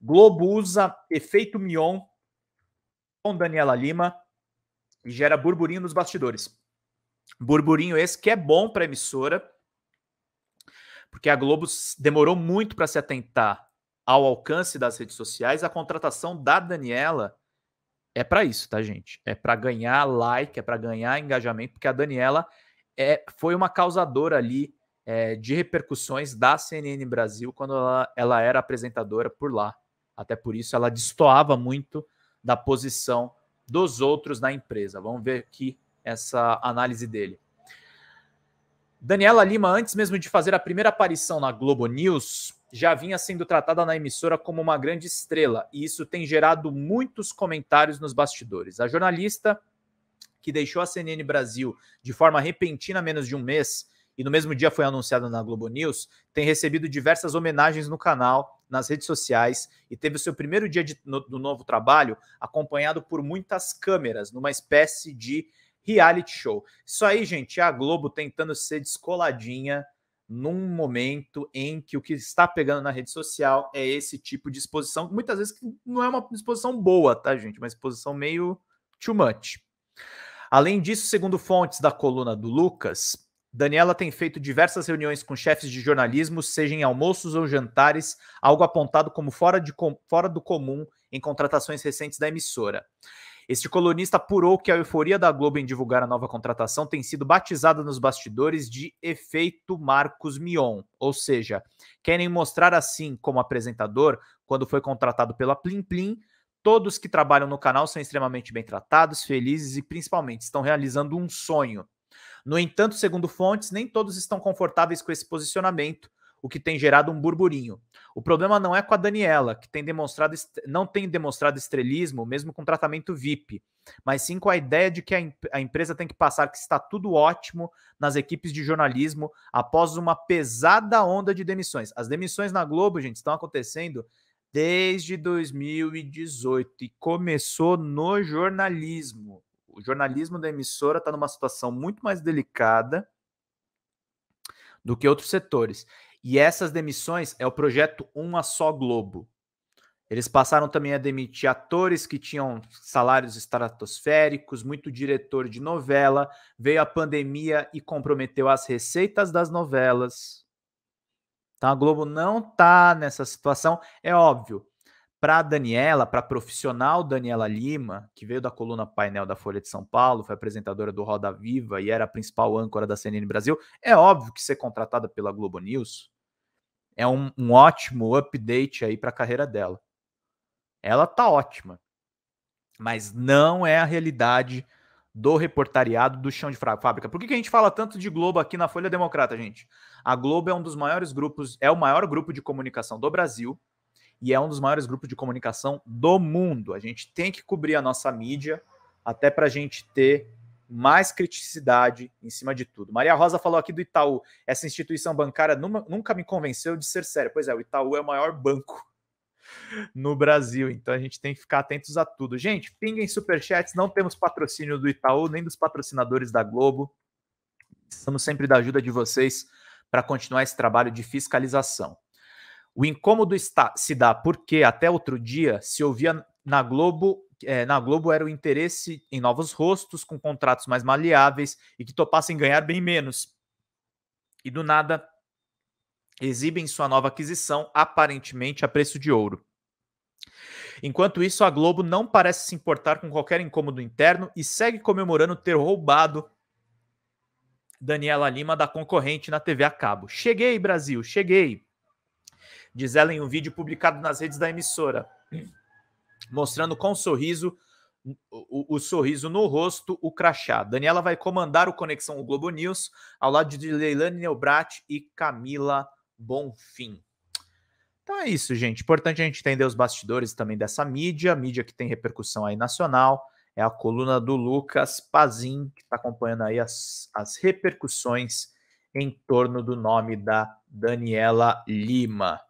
Globo usa efeito Mion com Daniela Lima e gera burburinho nos bastidores. Burburinho esse que é bom para a emissora, porque a Globo demorou muito para se atentar ao alcance das redes sociais. A contratação da Daniela é para isso, tá, gente? É para ganhar like, é para ganhar engajamento, porque a Daniela é, foi uma causadora ali é, de repercussões da CNN Brasil quando ela, ela era apresentadora por lá. Até por isso ela destoava muito da posição dos outros na empresa. Vamos ver aqui essa análise dele. Daniela Lima, antes mesmo de fazer a primeira aparição na Globo News, já vinha sendo tratada na emissora como uma grande estrela, e isso tem gerado muitos comentários nos bastidores. A jornalista que deixou a CNN Brasil de forma repentina há menos de um mês e no mesmo dia foi anunciada na Globo News, tem recebido diversas homenagens no canal, nas redes sociais e teve o seu primeiro dia de, no, do novo trabalho acompanhado por muitas câmeras, numa espécie de reality show. Isso aí, gente, é a Globo tentando ser descoladinha num momento em que o que está pegando na rede social é esse tipo de exposição, muitas vezes que não é uma exposição boa, tá, gente? Uma exposição meio too much. Além disso, segundo fontes da coluna do Lucas, Daniela tem feito diversas reuniões com chefes de jornalismo, seja em almoços ou jantares, algo apontado como fora, de, fora do comum em contratações recentes da emissora. Este colunista apurou que a euforia da Globo em divulgar a nova contratação tem sido batizada nos bastidores de efeito Marcos Mion, ou seja, querem mostrar assim como apresentador, quando foi contratado pela Plim Plim, todos que trabalham no canal são extremamente bem tratados, felizes e principalmente estão realizando um sonho. No entanto, segundo fontes, nem todos estão confortáveis com esse posicionamento, o que tem gerado um burburinho. O problema não é com a Daniela, que tem demonstrado não tem demonstrado estrelismo, mesmo com tratamento VIP, mas sim com a ideia de que a, a empresa tem que passar que está tudo ótimo nas equipes de jornalismo após uma pesada onda de demissões. As demissões na Globo, gente, estão acontecendo desde 2018 e começou no jornalismo o jornalismo da emissora está numa situação muito mais delicada do que outros setores. E essas demissões é o projeto Uma Só Globo. Eles passaram também a demitir atores que tinham salários estratosféricos, muito diretor de novela. Veio a pandemia e comprometeu as receitas das novelas. Então a Globo não está nessa situação. É óbvio, para Daniela, para profissional Daniela Lima, que veio da coluna Painel da Folha de São Paulo, foi apresentadora do Roda Viva e era a principal âncora da CNN Brasil, é óbvio que ser contratada pela Globo News é um, um ótimo update aí para a carreira dela. Ela tá ótima, mas não é a realidade do reportariado do chão de fábrica. Por que, que a gente fala tanto de Globo aqui na Folha Democrata, gente? A Globo é um dos maiores grupos, é o maior grupo de comunicação do Brasil e é um dos maiores grupos de comunicação do mundo. A gente tem que cobrir a nossa mídia até para a gente ter mais criticidade em cima de tudo. Maria Rosa falou aqui do Itaú. Essa instituição bancária nunca me convenceu de ser séria. Pois é, o Itaú é o maior banco no Brasil, então a gente tem que ficar atentos a tudo. Gente, pinguem superchats, não temos patrocínio do Itaú, nem dos patrocinadores da Globo. Estamos sempre da ajuda de vocês para continuar esse trabalho de fiscalização. O incômodo está, se dá porque até outro dia se ouvia na Globo é, na Globo era o interesse em novos rostos com contratos mais maleáveis e que topassem ganhar bem menos. E do nada exibem sua nova aquisição aparentemente a preço de ouro. Enquanto isso, a Globo não parece se importar com qualquer incômodo interno e segue comemorando ter roubado Daniela Lima da concorrente na TV a cabo. Cheguei, Brasil, cheguei. Diz ela em um vídeo publicado nas redes da emissora, mostrando com sorriso o, o, sorriso no rosto, o crachá. Daniela vai comandar o Conexão o Globo News ao lado de Leilane Neubrat e Camila Bonfim. Então é isso, gente. Importante a gente entender os bastidores também dessa mídia, mídia que tem repercussão aí nacional. É a coluna do Lucas Pazin, que está acompanhando aí as, as repercussões em torno do nome da Daniela Lima.